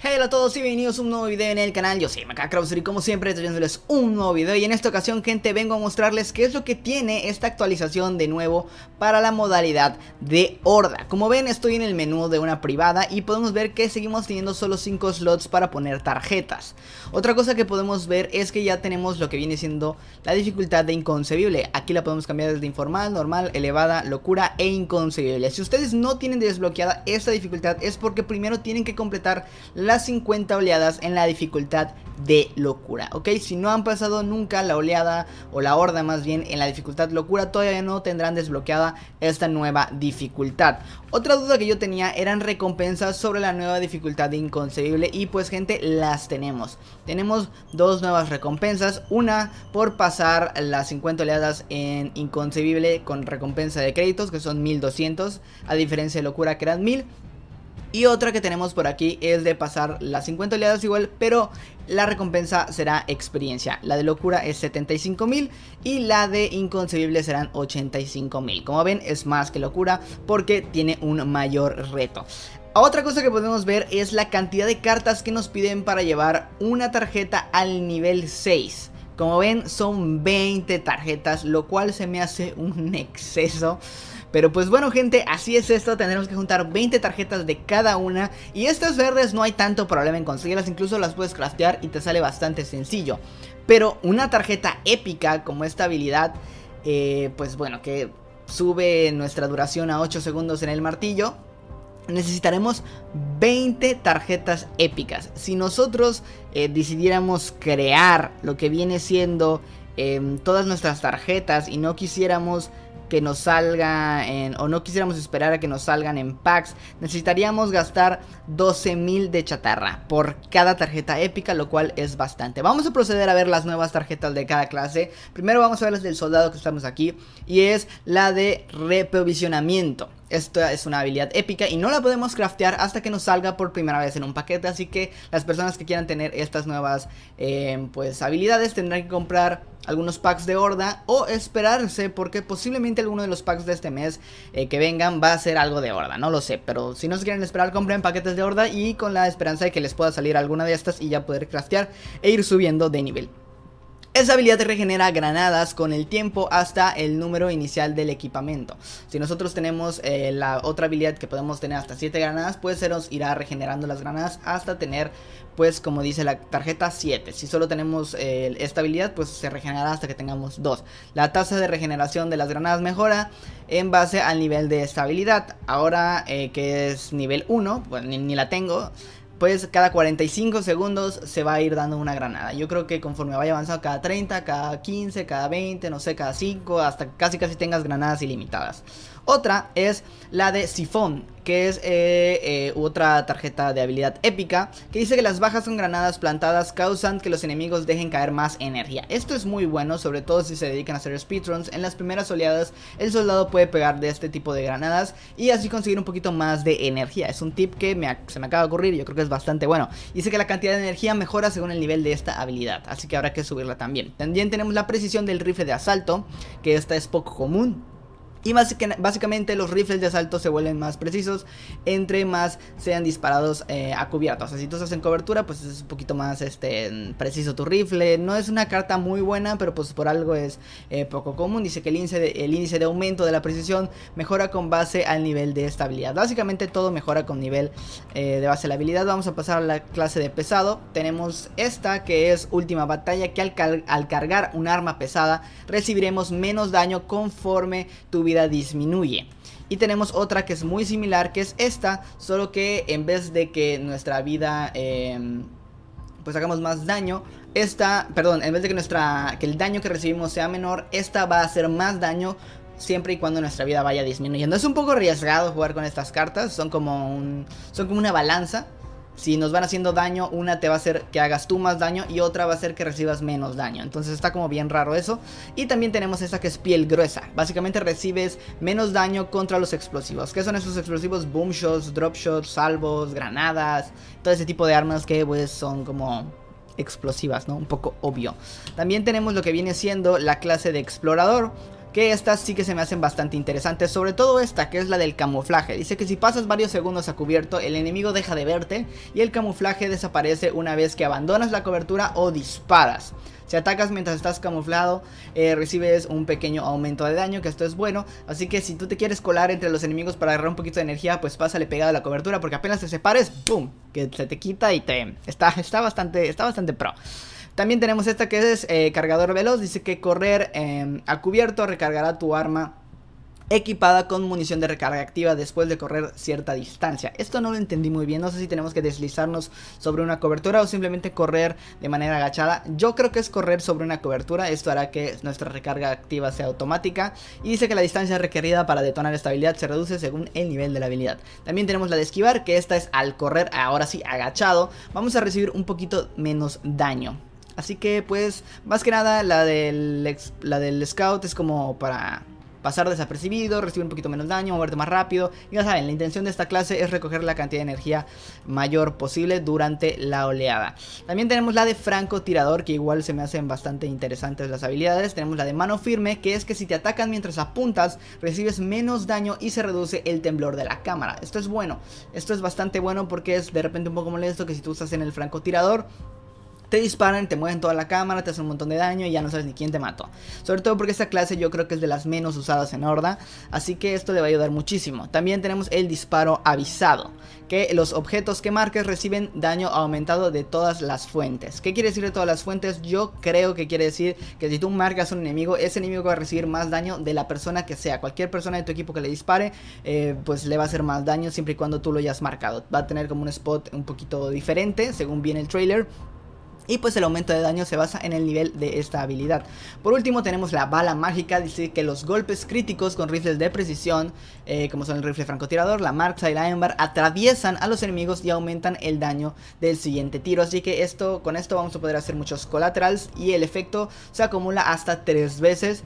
¡Hola a todos y bienvenidos a un nuevo video en el canal, yo soy Macacrauser y como siempre trayéndoles un nuevo video y en esta ocasión gente vengo a mostrarles qué es lo que tiene esta actualización de nuevo para la modalidad de horda. Como ven estoy en el menú de una privada y podemos ver que seguimos teniendo solo 5 slots para poner tarjetas. Otra cosa que podemos ver es que ya tenemos lo que viene siendo la dificultad de inconcebible, aquí la podemos cambiar desde informal, normal, elevada, locura e inconcebible. Si ustedes no tienen desbloqueada esta dificultad es porque primero tienen que completar la las 50 oleadas en la dificultad de locura, ¿ok? Si no han pasado nunca la oleada o la horda más bien en la dificultad locura, todavía no tendrán desbloqueada esta nueva dificultad. Otra duda que yo tenía eran recompensas sobre la nueva dificultad de inconcebible y pues gente, las tenemos. Tenemos dos nuevas recompensas, una por pasar las 50 oleadas en inconcebible con recompensa de créditos que son 1200, a diferencia de locura que eran 1000 y otra que tenemos por aquí es de pasar las 50 oleadas igual, pero la recompensa será experiencia. La de locura es 75.000. y la de inconcebible serán 85.000. Como ven es más que locura porque tiene un mayor reto. Otra cosa que podemos ver es la cantidad de cartas que nos piden para llevar una tarjeta al nivel 6. Como ven son 20 tarjetas, lo cual se me hace un exceso. Pero pues bueno gente, así es esto, tendremos que juntar 20 tarjetas de cada una y estas verdes no hay tanto problema en conseguirlas, incluso las puedes craftear y te sale bastante sencillo. Pero una tarjeta épica como esta habilidad, eh, pues bueno, que sube nuestra duración a 8 segundos en el martillo, necesitaremos 20 tarjetas épicas. Si nosotros eh, decidiéramos crear lo que viene siendo em, todas nuestras tarjetas y no quisiéramos que nos salga en, o no quisiéramos esperar a que nos salgan en packs, necesitaríamos gastar 12.000 de chatarra por cada tarjeta épica, lo cual es bastante. Vamos a proceder a ver las nuevas tarjetas de cada clase. Primero vamos a ver las del soldado que estamos aquí y es la de reprovisionamiento. Esta es una habilidad épica y no la podemos craftear hasta que nos salga por primera vez en un paquete. Así que las personas que quieran tener estas nuevas em, pues, habilidades tendrán que comprar algunos packs de horda o esperarse porque posiblemente alguno de los packs de este mes eh, que vengan va a ser algo de horda, no lo sé, pero si no se quieren esperar compren paquetes de horda y con la esperanza de que les pueda salir alguna de estas y ya poder craftear e ir subiendo de nivel. Esa habilidad regenera granadas con el tiempo hasta el número inicial del equipamiento. Si nosotros tenemos eh, la otra habilidad que podemos tener hasta 7 granadas, pues se nos irá regenerando las granadas hasta tener, pues como dice la tarjeta, 7. Si solo tenemos eh, esta habilidad, pues se regenerará hasta que tengamos 2. La tasa de regeneración de las granadas mejora en base al nivel de estabilidad. Ahora eh, que es nivel 1, pues ni la tengo pues cada 45 segundos se va a ir dando una granada. Yo creo que conforme vaya avanzando, cada 30, cada 15, cada 20, no sé, cada 5, hasta casi casi tengas granadas ilimitadas. Otra es la de sifón que es eh, eh, otra tarjeta de habilidad épica, que dice que las bajas son granadas plantadas causan que los enemigos dejen caer más energía. Esto es muy bueno, sobre todo si se dedican a hacer speedruns. En las primeras oleadas, el soldado puede pegar de este tipo de granadas y así conseguir un poquito más de energía. Es un tip que se me acaba de ocurrir, yo creo que es bastante bueno. Dice que la cantidad de energía mejora según el nivel de esta habilidad, así que habrá que subirla también. También tenemos la precisión del rifle de asalto, que esta es poco común y básicamente los rifles de asalto se vuelven más precisos entre más sean disparados eh, a cubierto O sea, si tú estás en cobertura, pues es un poquito más este, preciso tu rifle. No es una carta muy buena, pero pues por algo es eh, poco común. Dice que el índice, de, el índice de aumento de la precisión mejora con base al nivel de estabilidad. Básicamente todo mejora con nivel eh, de base a la habilidad. Vamos a pasar a la clase de pesado. Tenemos esta que es última batalla, que al, al cargar un arma pesada recibiremos menos daño conforme tu disminuye. Y tenemos otra que es muy similar, que es esta, solo que en vez de que nuestra vida... Em, pues hagamos más daño. Esta, perdón, en vez de que nuestra que el daño que recibimos sea menor, esta va a hacer más daño siempre y cuando nuestra vida vaya disminuyendo. Es un poco arriesgado jugar con estas cartas, son como un son como una balanza si nos van haciendo daño, una te va a hacer que hagas tú más daño y otra va a hacer que recibas menos daño. Entonces está como bien raro eso. Y también tenemos esta que es piel gruesa. Básicamente recibes menos daño contra los explosivos. ¿Qué son esos explosivos? Boomshots, shots, drop shots, salvos, granadas, todo ese tipo de armas que pues son como explosivas, ¿no? Un poco obvio. También tenemos lo que viene siendo la clase de explorador que estas sí que se me hacen bastante interesantes, sobre todo esta que es la del camuflaje. Dice que si pasas varios segundos a cubierto, el enemigo deja de verte y el camuflaje desaparece una vez que abandonas la cobertura o disparas. Si atacas mientras estás camuflado, eh, recibes un pequeño aumento de daño, que esto es bueno. Así que si tú te quieres colar entre los enemigos para agarrar un poquito de energía, pues pásale pegado a la cobertura, porque apenas te separes, ¡pum! Que se te quita y te... Está, está, bastante, está bastante pro. También tenemos esta que es eh, cargador veloz. Dice que correr em, a cubierto recargará tu arma equipada con munición de recarga activa después de correr cierta distancia. Esto no lo entendí muy bien, no sé si tenemos que deslizarnos sobre una cobertura o simplemente correr de manera agachada. Yo creo que es correr sobre una cobertura, esto hará que nuestra recarga activa sea automática y dice que la distancia requerida para detonar esta habilidad se reduce según el nivel de la habilidad. También tenemos la de esquivar, que esta es al correr, ahora sí agachado, vamos a recibir un poquito menos daño. Así que pues más que nada la del, la del scout es como para pasar desapercibido, recibir un poquito menos daño, moverte más rápido. Ya saben, la intención de esta clase es recoger la cantidad de energía mayor posible durante la oleada. También tenemos la de francotirador, que igual se me hacen bastante interesantes las habilidades. Tenemos la de mano firme, que es que si te atacan mientras apuntas, recibes menos daño y se reduce el temblor de la cámara. Esto es bueno, esto es bastante bueno porque es de repente un poco molesto que si tú estás en el francotirador te disparan, te mueven toda la cámara, te hacen un montón de daño y ya no sabes ni quién te mató. Sobre todo porque esta clase yo creo que es de las menos usadas en Horda, así que esto le va a ayudar muchísimo. También tenemos el disparo avisado, que los objetos que marques reciben daño aumentado de todas las fuentes. ¿Qué quiere decir de todas las fuentes? Yo creo que quiere decir que si tú marcas un enemigo, ese enemigo va a recibir más daño de la persona que sea. Cualquier persona de tu equipo que le dispare, eh, pues le va a hacer más daño siempre y cuando tú lo hayas marcado. Va a tener como un spot un poquito diferente, según viene el trailer y pues el aumento de daño se basa en el nivel de esta habilidad. Por último tenemos la bala mágica, dice que los golpes críticos con rifles de precisión, eh, como son el rifle francotirador, la marcha y la embar, atraviesan a los enemigos y aumentan el daño del siguiente tiro. Así que esto, con esto vamos a poder hacer muchos colaterals y el efecto se acumula hasta tres veces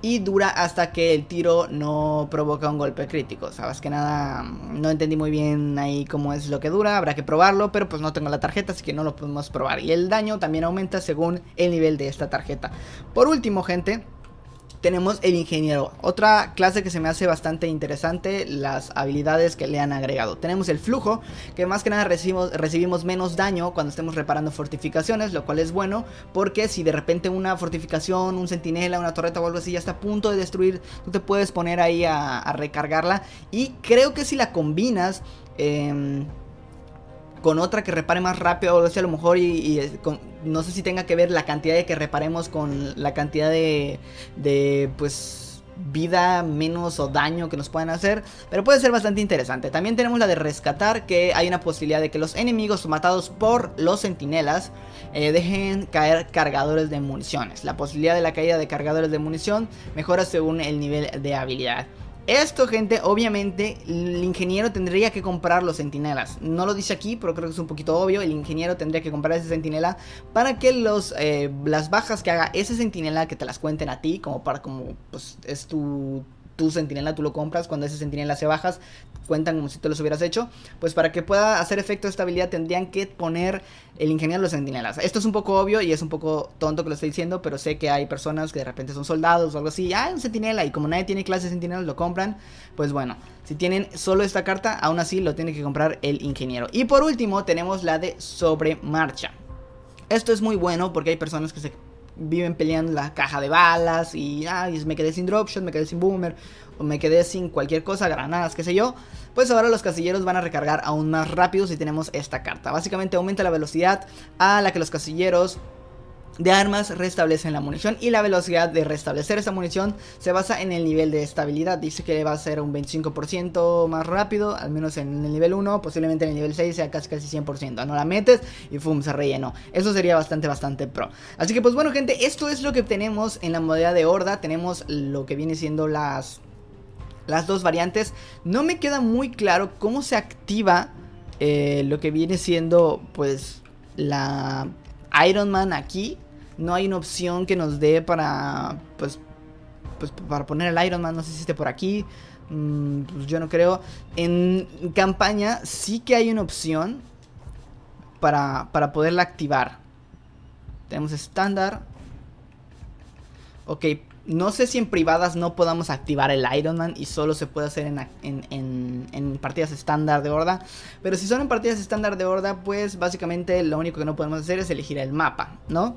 y dura hasta que el tiro no provoca un golpe crítico. Sabes que nada, mm, no entendí muy bien ahí cómo es lo que dura, habrá que probarlo, pero pues no tengo la tarjeta, así que no lo podemos probar. Y el daño también aumenta según el nivel de esta tarjeta. Por último, gente tenemos el ingeniero. Otra clase que se me hace bastante interesante, las habilidades que le han agregado. Tenemos el flujo, que más que nada recibimos, recibimos menos daño cuando estemos reparando fortificaciones, lo cual es bueno, porque si de repente una fortificación, un centinela una torreta o algo así ya está a punto de destruir, tú te puedes poner ahí a, a recargarla. Y creo que si la combinas... Eh, con otra que repare más rápido, o sea, a lo mejor, y, no sé si tenga que ver la cantidad de que reparemos con la cantidad de, pues, vida menos o daño que nos puedan hacer, pero puede ser bastante interesante. También tenemos la de rescatar, que hay una posibilidad de que los enemigos matados por los sentinelas eh, dejen caer cargadores de municiones. La posibilidad de la caída de cargadores de munición mejora según el nivel de habilidad. Esto, gente, obviamente el ingeniero tendría que comprar los sentinelas. No lo dice aquí, pero creo que es un poquito obvio. El ingeniero tendría que comprar ese sentinela para que los, eh, las bajas que haga ese sentinela que te las cuenten a ti, como para como pues es tu tu sentinela tú lo compras, cuando ese sentinela se bajas, cuentan como si tú los hubieras hecho. Pues para que pueda hacer efecto esta habilidad tendrían que poner el ingeniero los sentinelas. Esto es un poco obvio y es un poco tonto que lo estoy diciendo, pero sé que hay personas que de repente son soldados o algo así, ah, un sentinela, y como nadie tiene clase de sentinelas, lo compran. Pues bueno, si tienen solo esta carta, aún así lo tiene que comprar el ingeniero. Y por último tenemos la de sobremarcha. Esto es muy bueno porque hay personas que se viven peleando la caja de balas y ah, me quedé sin dropshot, me quedé sin boomer o me quedé sin cualquier cosa, granadas, qué sé yo, pues ahora los casilleros van a recargar aún más rápido si tenemos esta carta. Básicamente aumenta la velocidad a la que los casilleros de armas restablecen la munición y la velocidad de restablecer esa munición se basa en el nivel de estabilidad. Dice que va a ser un 25% más rápido, al menos en el nivel 1, posiblemente en el nivel 6 sea casi casi 100%. No la metes y ¡fum! se rellenó. Eso sería bastante, bastante pro. Así que pues bueno gente, esto es lo que tenemos en la modalidad de horda. Tenemos lo que viene siendo las, las dos variantes. No me queda muy claro cómo se activa eh, lo que viene siendo pues la Iron Man aquí no hay una opción que nos dé para, pues, pues para poner el Iron Man, no sé si esté por aquí, mm, pues, yo no creo. En campaña sí que hay una opción para, para poderla activar. Tenemos estándar. Ok, no sé si en privadas no podamos activar el Iron Man y solo se puede hacer en, partidas estándar de horda. Pero si son en partidas estándar de horda, pues básicamente lo único que no podemos hacer es elegir el mapa, ¿no?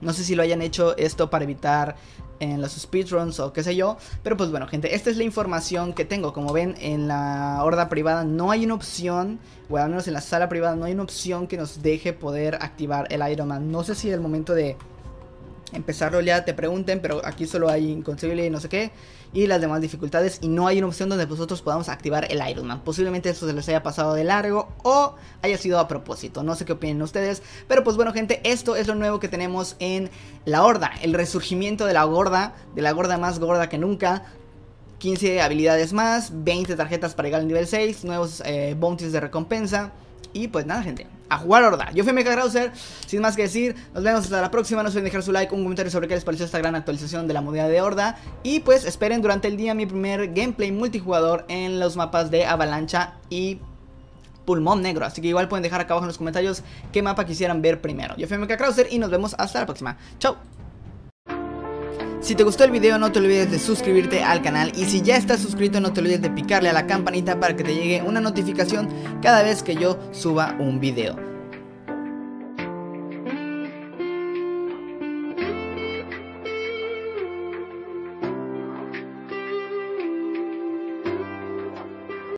No sé si lo hayan hecho esto para evitar en eh, los speedruns o qué sé yo. Pero pues bueno, gente, esta es la información que tengo. Como ven, en la horda privada no hay una opción, o al menos en la sala privada no hay una opción que nos deje poder activar el Iron Man. No sé si el momento de Empezarlo ya te pregunten, pero aquí solo hay inconcebible y no sé qué, y las demás dificultades, y no hay una opción donde pues, nosotros podamos activar el Iron Man. Posiblemente eso se les haya pasado de largo o haya sido a propósito, no sé qué opinen ustedes, pero pues bueno gente, esto es lo nuevo que tenemos en la Horda, el resurgimiento de la Gorda, de la Gorda más gorda que nunca, 15 habilidades más, 20 tarjetas para llegar al nivel 6, nuevos eh, bounties de recompensa. Y pues nada, gente. A jugar Horda. Yo fui Mecha Krauser. Sin más que decir, nos vemos hasta la próxima. No olviden dejar su like, un comentario sobre qué les pareció esta gran actualización de la modalidad de Horda. Y pues esperen durante el día mi primer gameplay multijugador en los mapas de Avalancha y Pulmón Negro. Así que igual pueden dejar acá abajo en los comentarios qué mapa quisieran ver primero. Yo fui mega Krauser y nos vemos hasta la próxima. Chao. Si te gustó el video no te olvides de suscribirte al canal y si ya estás suscrito no te olvides de picarle a la campanita para que te llegue una notificación cada vez que yo suba un video.